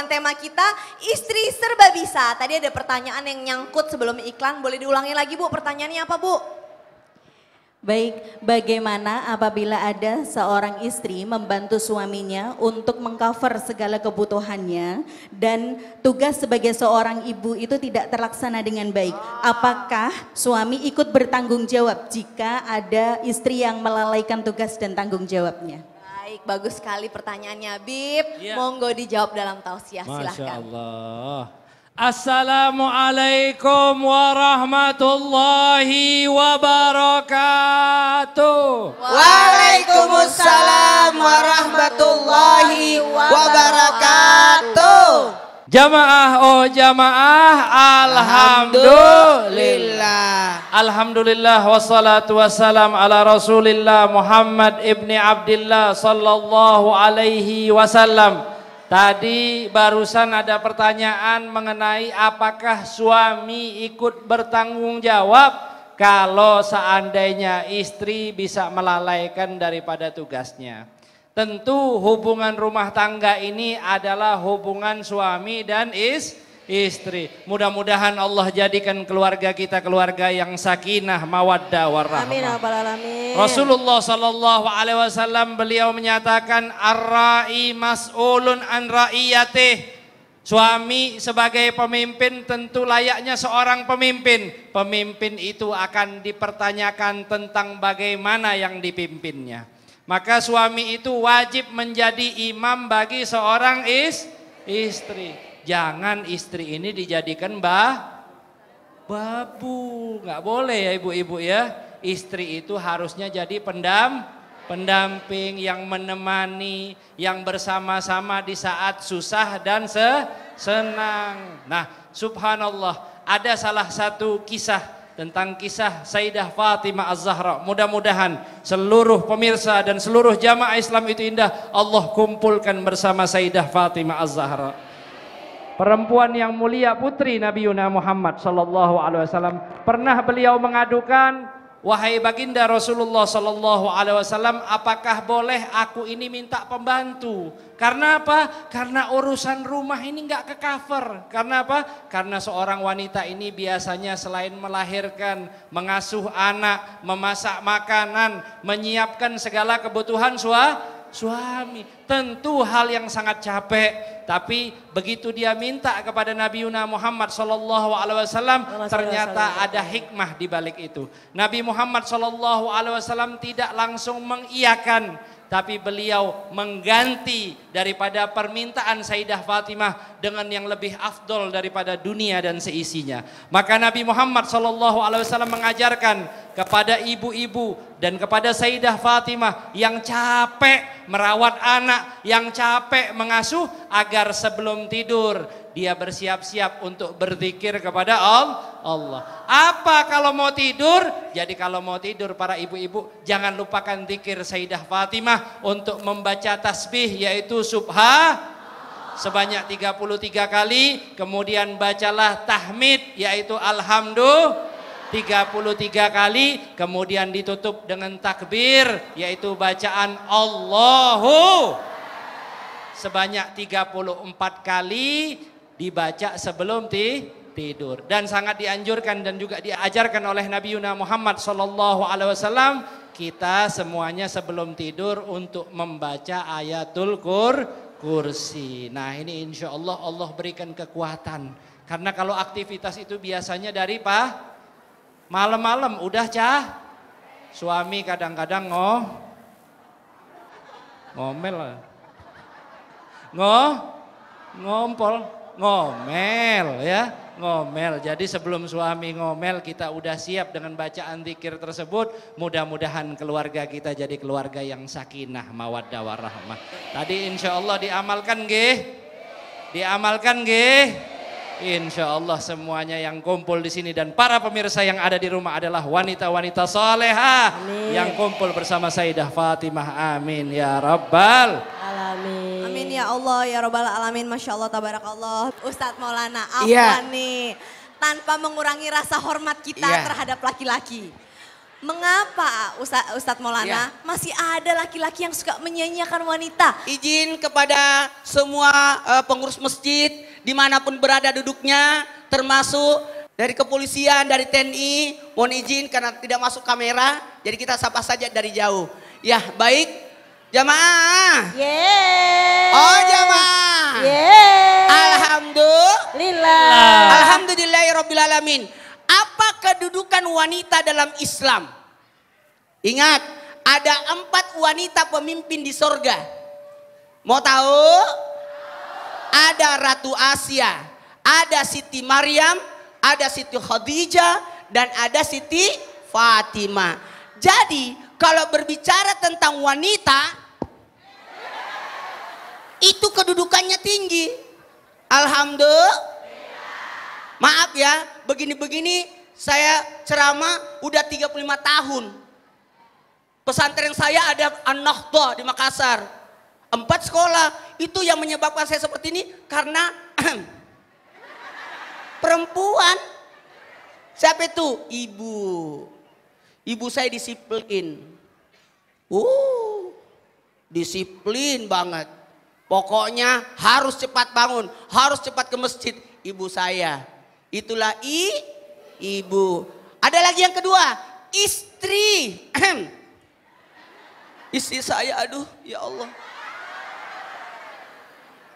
dengan tema kita istri serba bisa. Tadi ada pertanyaan yang nyangkut sebelum iklan, boleh diulangi lagi Bu pertanyaannya apa Bu? Baik, bagaimana apabila ada seorang istri membantu suaminya untuk mengcover segala kebutuhannya dan tugas sebagai seorang ibu itu tidak terlaksana dengan baik? Ah. Apakah suami ikut bertanggung jawab jika ada istri yang melalaikan tugas dan tanggung jawabnya? Baik, bagus sekali pertanyaannya Bib. Yeah. Monggo dijawab dalam tausiah Masya silahkan. Allah. Assalamualaikum warahmatullahi wabarakatuh. Waalaikumsalam warahmatullahi wabarakatuh. Jamaah oh jamaah alhamdulillah. Alhamdulillah wassalatu wassalam ala Rasulillah Muhammad ibni Abdullah sallallahu alaihi wasallam. Tadi barusan ada pertanyaan mengenai apakah suami ikut bertanggung jawab kalau seandainya istri bisa melalaikan daripada tugasnya. Tentu hubungan rumah tangga ini adalah hubungan suami dan is, istri. Mudah-mudahan Allah jadikan keluarga kita keluarga yang sakinah, mawaddah, warahmah. Amin, ya Rasulullah Shallallahu Alaihi Wasallam beliau menyatakan arai mas'ulun an ra'iyatih. Suami sebagai pemimpin tentu layaknya seorang pemimpin. Pemimpin itu akan dipertanyakan tentang bagaimana yang dipimpinnya. Maka suami itu wajib menjadi imam bagi seorang is, istri. Jangan istri ini dijadikan bah babu. Gak boleh ya ibu-ibu ya. Istri itu harusnya jadi pendam pendamping yang menemani, yang bersama-sama di saat susah dan senang. Nah, subhanallah, ada salah satu kisah tentang kisah Sayyidah Fatimah Az-Zahra. Mudah-mudahan seluruh pemirsa dan seluruh jamaah Islam itu indah Allah kumpulkan bersama Sayyidah Fatimah Az-Zahra. Perempuan yang mulia putri Nabi Yuna Muhammad sallallahu alaihi wasallam pernah beliau mengadukan Wahai baginda Rasulullah Sallallahu Alaihi Wasallam, apakah boleh aku ini minta pembantu? Karena apa? Karena urusan rumah ini nggak ke cover. Karena apa? Karena seorang wanita ini biasanya selain melahirkan, mengasuh anak, memasak makanan, menyiapkan segala kebutuhan suami, suami. Tentu hal yang sangat capek, tapi begitu dia minta kepada Nabi Muhammad saw ternyata ada hikmah di balik itu. Nabi Muhammad saw tidak langsung mengiyakan, tapi beliau mengganti daripada permintaan Sayyidah Fatimah dengan yang lebih afdol daripada dunia dan seisinya. Maka Nabi Muhammad Shallallahu Alaihi Wasallam mengajarkan kepada ibu-ibu dan kepada Sayyidah Fatimah yang capek merawat anak, yang capek mengasuh agar sebelum tidur dia bersiap-siap untuk berzikir kepada Allah Allah. Apa kalau mau tidur? Jadi kalau mau tidur para ibu-ibu jangan lupakan zikir Sayyidah Fatimah untuk membaca tasbih yaitu subha sebanyak 33 kali, kemudian bacalah tahmid yaitu alhamdulillah 33 kali, kemudian ditutup dengan takbir yaitu bacaan Allahu sebanyak 34 kali dibaca sebelum tidur tidur dan sangat dianjurkan dan juga diajarkan oleh Nabi Yuna Muhammad sallallahu alaihi wasallam kita semuanya sebelum tidur untuk membaca ayatul kur kursi. Nah ini insya Allah Allah berikan kekuatan karena kalau aktivitas itu biasanya dari pak malam-malam udah cah suami kadang-kadang ngoh ngomel ngoh ngompol ngomel ya ngomel. Jadi sebelum suami ngomel kita udah siap dengan bacaan zikir tersebut. Mudah-mudahan keluarga kita jadi keluarga yang sakinah mawaddah warahmah. Tadi insya Allah diamalkan gih. Diamalkan gih. Insya Allah semuanya yang kumpul di sini dan para pemirsa yang ada di rumah adalah wanita-wanita soleha Amin. yang kumpul bersama Sayyidah Fatimah. Amin ya Rabbal. Alamin. Amin ya Allah ya Rabbal Alamin. Masya Allah tabarakallah. Ustadz Maulana, apa ya. nih? Tanpa mengurangi rasa hormat kita ya. terhadap laki-laki. Mengapa Ustadz Ustaz Maulana ya. masih ada laki-laki yang suka menyanyiakan wanita? Izin kepada semua uh, pengurus masjid, dimanapun berada duduknya, termasuk dari kepolisian, dari TNI, mohon izin karena tidak masuk kamera, jadi kita sapa saja dari jauh. Ya, baik. Jamaah. Yeah. Oh, jamaah. Yeah. Alhamdulillah. Alhamdulillahirrabbilalamin. Apa kedudukan wanita dalam Islam? Ingat, ada empat wanita pemimpin di sorga. Mau tahu? ada Ratu Asia, ada Siti Maryam, ada Siti Khadijah, dan ada Siti Fatima. Jadi kalau berbicara tentang wanita, itu kedudukannya tinggi. Alhamdulillah. Maaf ya, begini-begini saya ceramah udah 35 tahun. Pesantren saya ada an di Makassar. Empat sekolah, itu yang menyebabkan saya seperti ini karena perempuan. Siapa itu? Ibu. Ibu saya disiplin. Uh, disiplin banget. Pokoknya harus cepat bangun, harus cepat ke masjid. Ibu saya, itulah i ibu. Ada lagi yang kedua, istri. istri saya, aduh, ya Allah.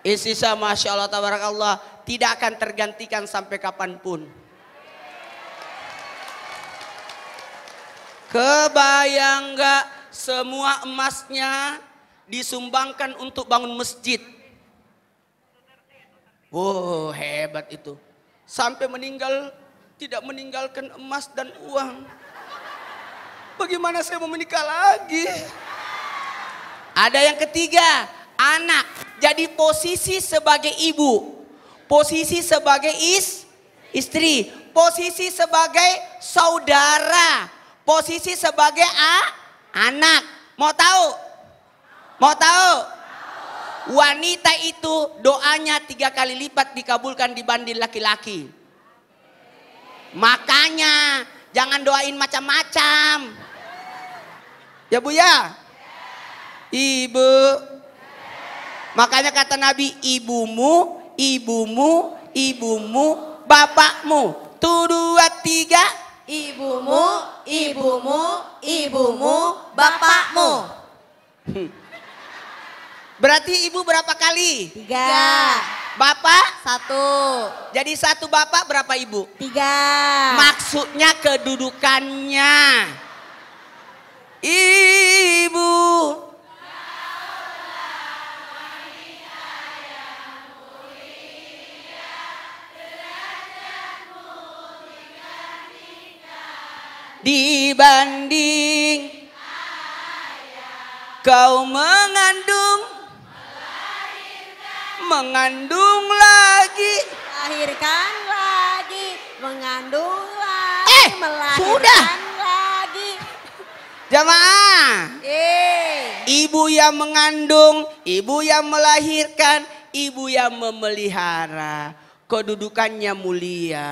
Istisha Masya Allah Tabarakallah tidak akan tergantikan sampai kapanpun. Kebayang gak semua emasnya disumbangkan untuk bangun masjid. Wow hebat itu. Sampai meninggal tidak meninggalkan emas dan uang. Bagaimana saya mau menikah lagi? Ada yang ketiga, anak. Jadi posisi sebagai ibu, posisi sebagai is, istri, posisi sebagai saudara, posisi sebagai a, anak. Mau tahu? Mau tahu? Wanita itu doanya tiga kali lipat dikabulkan dibanding laki-laki. Makanya jangan doain macam-macam. Ya Bu ya? Ibu. Makanya kata Nabi, ibumu, ibumu, ibumu, bapakmu. Tuh dua tiga. Ibumu, ibumu, ibumu, bapakmu. Hmm. Berarti ibu berapa kali? Tiga. Bapak? Satu. Jadi satu bapak berapa ibu? Tiga. Maksudnya kedudukannya. Ibu dibanding kau mengandung melahirkan. mengandung lagi melahirkan lagi mengandung lagi eh, melahirkan sudah. lagi jamaah eh. ibu yang mengandung ibu yang melahirkan ibu yang memelihara kedudukannya mulia.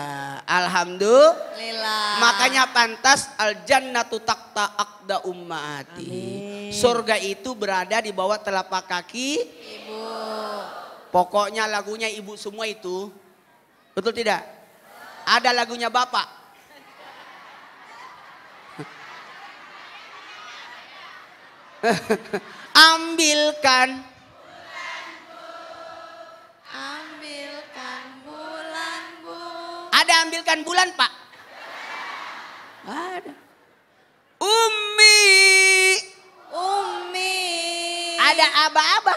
Alhamdulillah. Makanya pantas al jannatu takta akda ummati. Surga itu berada di bawah telapak kaki ibu. Pokoknya lagunya ibu semua itu. Betul tidak? Ada lagunya bapak. Ambilkan Anda ambilkan bulan pak? ada. Umi, Umi. Ada aba-aba.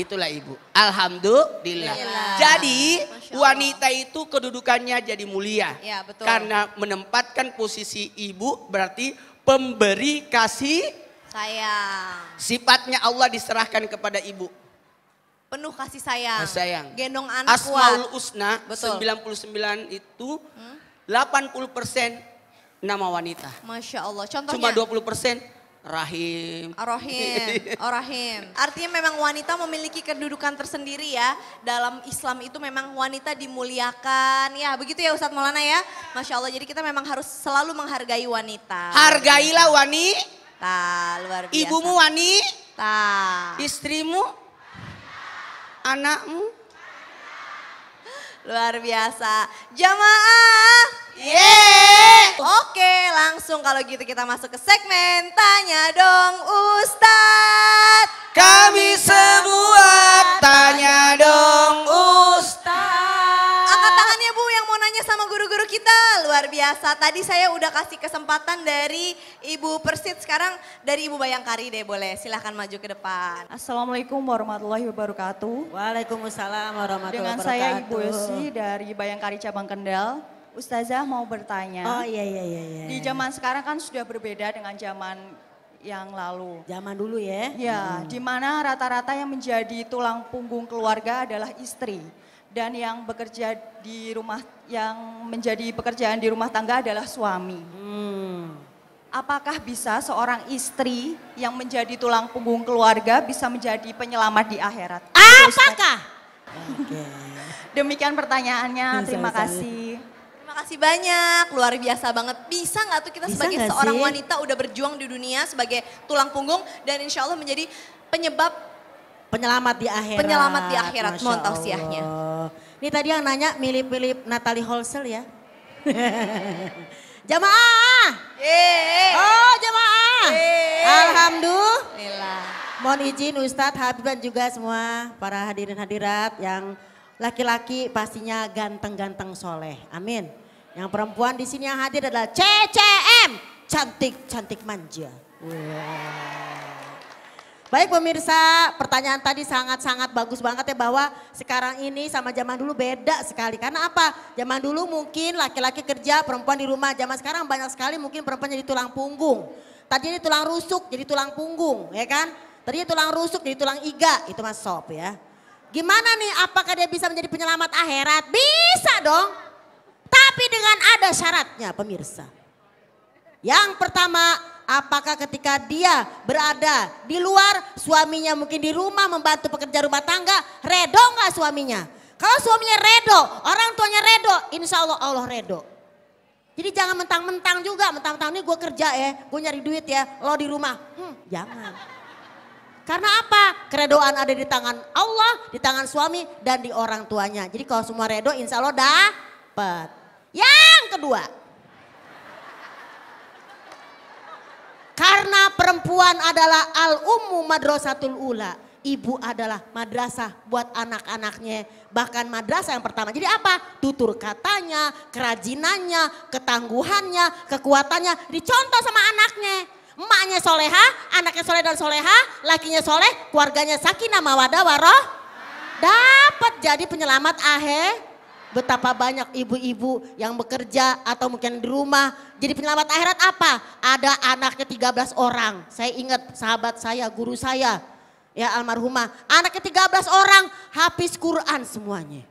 Itulah ibu. Alhamdulillah. Yalah. Jadi wanita itu kedudukannya jadi mulia. Ya, betul. Karena menempatkan posisi ibu berarti pemberi kasih sayang. Sifatnya Allah diserahkan kepada ibu penuh kasih sayang. Kasih sayang. Gendong anak Asmaul kuat. Usna Betul. 99 itu hmm? 80% nama wanita. Masya Allah. Contohnya? Cuma 20% Rahim. Oh Rahim. Artinya memang wanita memiliki kedudukan tersendiri ya. Dalam Islam itu memang wanita dimuliakan. Ya begitu ya Ustadz Maulana ya. Masya Allah jadi kita memang harus selalu menghargai wanita. Hargailah wanita. Luar biasa. Ibumu wanita. Istrimu anakmu? Luar biasa. Jamaah. Yeay. Oke, langsung kalau gitu kita masuk ke segmen Tanya Dong Ustadz. Kami semua Tanya Dong Ustadz. kita luar biasa. Tadi saya udah kasih kesempatan dari Ibu Persit, sekarang dari Ibu Bayangkari deh boleh. Silahkan maju ke depan. Assalamualaikum warahmatullahi wabarakatuh. Waalaikumsalam warahmatullahi wabarakatuh. Dengan saya Ibu Yosi dari Bayangkari Cabang Kendal. Ustazah mau bertanya. Oh iya iya iya. iya. Di iya. zaman sekarang kan sudah berbeda dengan zaman yang lalu. Zaman dulu ya. Ya, hmm. di mana rata-rata yang menjadi tulang punggung keluarga adalah istri dan yang bekerja di rumah yang menjadi pekerjaan di rumah tangga adalah suami. Hmm. Apakah bisa seorang istri yang menjadi tulang punggung keluarga bisa menjadi penyelamat di akhirat? Apakah? Demikian pertanyaannya. Bisa, Terima bisa. kasih. Terima kasih banyak. Luar biasa banget. Bisa nggak tuh kita bisa sebagai seorang sih? wanita udah berjuang di dunia sebagai tulang punggung dan insya Allah menjadi penyebab penyelamat di akhirat. Penyelamat di akhirat, mohon tausiahnya. Ini tadi yang nanya milih-milih Natali Holsel ya. jamaah. Yeay. Oh jamaah. Yeay. Alhamdulillah. Mohon izin Ustadz Habib dan juga semua para hadirin hadirat yang laki-laki pastinya ganteng-ganteng soleh. Amin. Yang perempuan di sini yang hadir adalah CCM, cantik-cantik manja. Wow. Baik pemirsa, pertanyaan tadi sangat-sangat bagus banget ya bahwa sekarang ini sama zaman dulu beda sekali. Karena apa? Zaman dulu mungkin laki-laki kerja, perempuan di rumah. Zaman sekarang banyak sekali mungkin perempuan jadi tulang punggung. Tadi ini tulang rusuk jadi tulang punggung, ya kan? Tadi tulang rusuk jadi tulang iga, itu mas sop ya. Gimana nih apakah dia bisa menjadi penyelamat akhirat? Bisa dong. Tapi dengan ada syaratnya pemirsa. Yang pertama apakah ketika dia berada di luar, suaminya mungkin di rumah membantu pekerja rumah tangga, redo nggak suaminya? Kalau suaminya redo, orang tuanya redo, insya Allah Allah redo. Jadi jangan mentang-mentang juga, mentang-mentang ini gue kerja ya, gue nyari duit ya, lo di rumah. Hmm, jangan. Karena apa? Keredoan ada di tangan Allah, di tangan suami, dan di orang tuanya. Jadi kalau semua redo insya Allah dapat. Yang kedua, Karena perempuan adalah al-ummu madrasatul ula. Ibu adalah madrasah buat anak-anaknya. Bahkan madrasah yang pertama. Jadi apa? Tutur katanya, kerajinannya, ketangguhannya, kekuatannya. Dicontoh sama anaknya. Emaknya soleha, anaknya soleh dan soleha, lakinya soleh, keluarganya sakinah mawadah waroh. Dapat jadi penyelamat akhir betapa banyak ibu-ibu yang bekerja atau mungkin di rumah. Jadi penyelamat akhirat apa? Ada anaknya 13 orang. Saya ingat sahabat saya, guru saya, ya almarhumah. Anaknya 13 orang, habis Quran semuanya.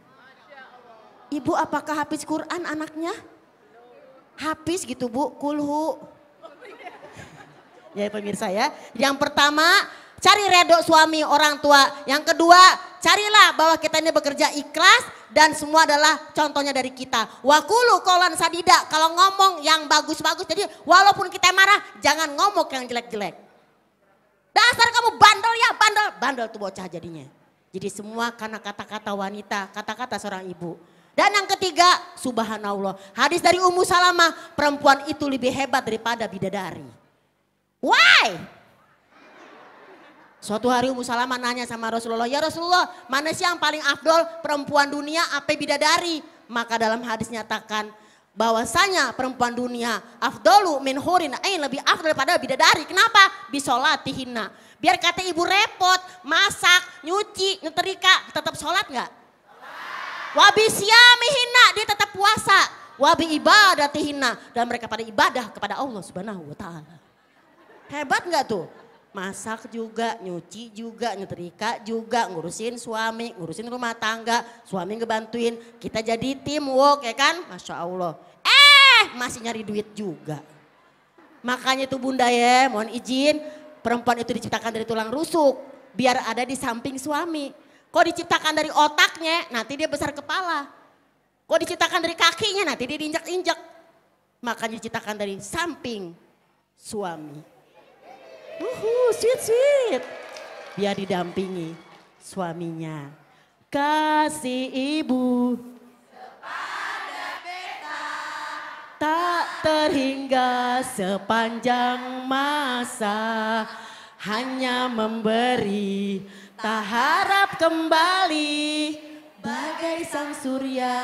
Ibu apakah habis Quran anaknya? Habis gitu bu, kulhu. Ya pemirsa ya. Yang pertama cari redok suami orang tua. Yang kedua, carilah bahwa kita ini bekerja ikhlas dan semua adalah contohnya dari kita. Wakulu kolan sadida kalau ngomong yang bagus-bagus. Jadi walaupun kita marah jangan ngomong yang jelek-jelek. Dasar kamu bandel ya bandel. Bandel tuh bocah jadinya. Jadi semua karena kata-kata wanita, kata-kata seorang ibu. Dan yang ketiga, subhanallah. Hadis dari Ummu Salamah, perempuan itu lebih hebat daripada bidadari. Why? Suatu hari Ummu Salamah nanya sama Rasulullah, ya Rasulullah mana sih yang paling afdol perempuan dunia apa bidadari? Maka dalam hadis nyatakan bahwasanya perempuan dunia afdolu min hurin ain eh, lebih afdol daripada bidadari. Kenapa? Bisolatihinna. Biar kata ibu repot, masak, nyuci, nyetrika, tetap sholat nggak? Wabi siamihina, dia tetap puasa. Wabi ibadatihinna dan mereka pada ibadah kepada Allah Subhanahu wa taala. Hebat enggak tuh? masak juga, nyuci juga, nyetrika juga, ngurusin suami, ngurusin rumah tangga, suami ngebantuin. Kita jadi tim work ya kan? Masya Allah. Eh masih nyari duit juga. Makanya itu bunda ya mohon izin perempuan itu diciptakan dari tulang rusuk. Biar ada di samping suami. Kok diciptakan dari otaknya nanti dia besar kepala. Kok diciptakan dari kakinya nanti dia diinjak-injak. Makanya diciptakan dari samping suami. Uhu, sweet sweet. Biar didampingi suaminya. Kasih ibu tak terhingga sepanjang masa hanya memberi tak harap kembali bagai sang surya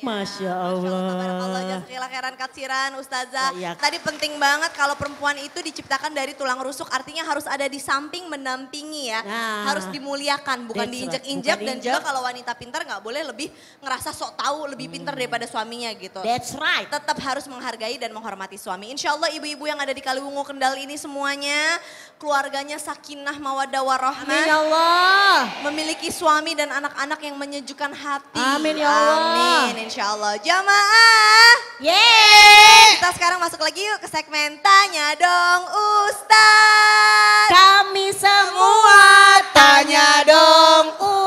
Masya Allah. Masya Allah, Katsiran, Ustazah. Ya, ya. Tadi penting banget kalau perempuan itu diciptakan dari tulang rusuk, artinya harus ada di samping menampingi ya. Nah, harus dimuliakan, bukan diinjak-injak. Dan juga kalau wanita pintar nggak boleh lebih ngerasa sok tahu lebih pintar hmm. daripada suaminya gitu. That's right. Tetap harus menghargai dan menghormati suami. Insya Allah ibu-ibu yang ada di Kaliwungu Kendal ini semuanya, keluarganya sakinah mawadah warahmah. Amin ya Allah. Memiliki suami dan anak-anak yang menyejukkan hati. Amin ya Allah. Amin insya Allah. Jamaah. Yeay. Kita sekarang masuk lagi yuk ke segmen Tanya Dong Ustadz. Kami semua Tanya Dong Ustaz.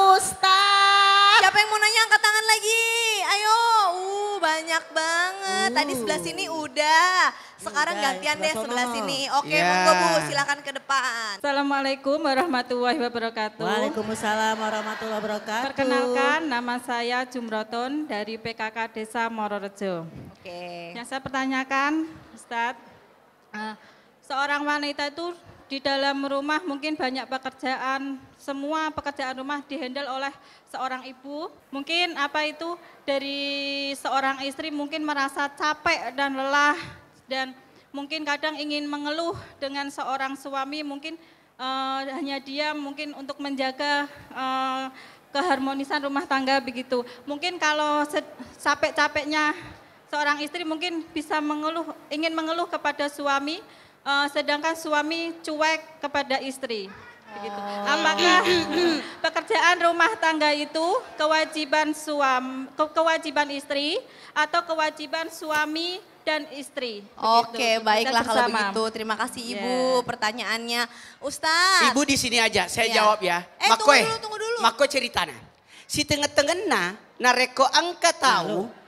tadi hmm. sebelah sini udah. Sekarang udah, ya, gantian deh sebelah sini. Oke, yeah. monggo Bu, silakan ke depan. Assalamualaikum warahmatullahi wabarakatuh. Waalaikumsalam warahmatullahi wabarakatuh. Perkenalkan, nama saya Jumroton dari PKK Desa Mororejo. Oke. Okay. Yang saya pertanyakan, Ustadz, eh, seorang wanita itu di dalam rumah mungkin banyak pekerjaan, semua pekerjaan rumah dihandle oleh seorang ibu. Mungkin apa itu dari seorang istri mungkin merasa capek dan lelah dan mungkin kadang ingin mengeluh dengan seorang suami mungkin uh, hanya dia mungkin untuk menjaga uh, keharmonisan rumah tangga begitu. Mungkin kalau capek-capeknya seorang istri mungkin bisa mengeluh ingin mengeluh kepada suami uh, sedangkan suami cuek kepada istri begitu. Oh. Apakah pekerjaan rumah tangga itu kewajiban suam ke, kewajiban istri atau kewajiban suami dan istri? Oke, baiklah kalau begitu. Terima kasih Ibu yeah. pertanyaannya. Ustaz. Ibu di sini aja, saya yeah. jawab ya. Eh, Makoy. tunggu dulu, tunggu dulu. Mako ceritanya. Si tengah-tengah na, nareko angka tahu. Lalu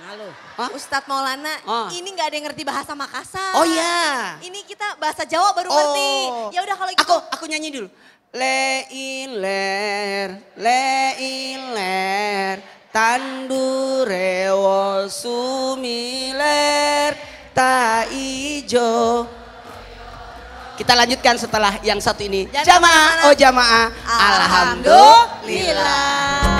Halo. Oh. Ustadz Maulana, oh. ini nggak ada yang ngerti bahasa Makassar. Oh iya. Ini kita bahasa Jawa baru oh. ngerti. Ya udah kalau gitu. Aku aku nyanyi dulu. Leiler, leiler, tandurewo sumiler, taijo. Kita lanjutkan setelah yang satu ini. Jamaah, oh jamaah. Alhamdulillah. Alhamdulillah.